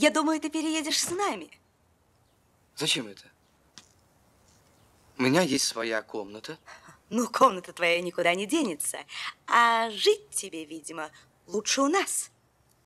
Я думаю, ты переедешь с нами. Зачем это? У меня есть своя комната. Ну, комната твоя никуда не денется. А жить тебе, видимо, лучше у нас.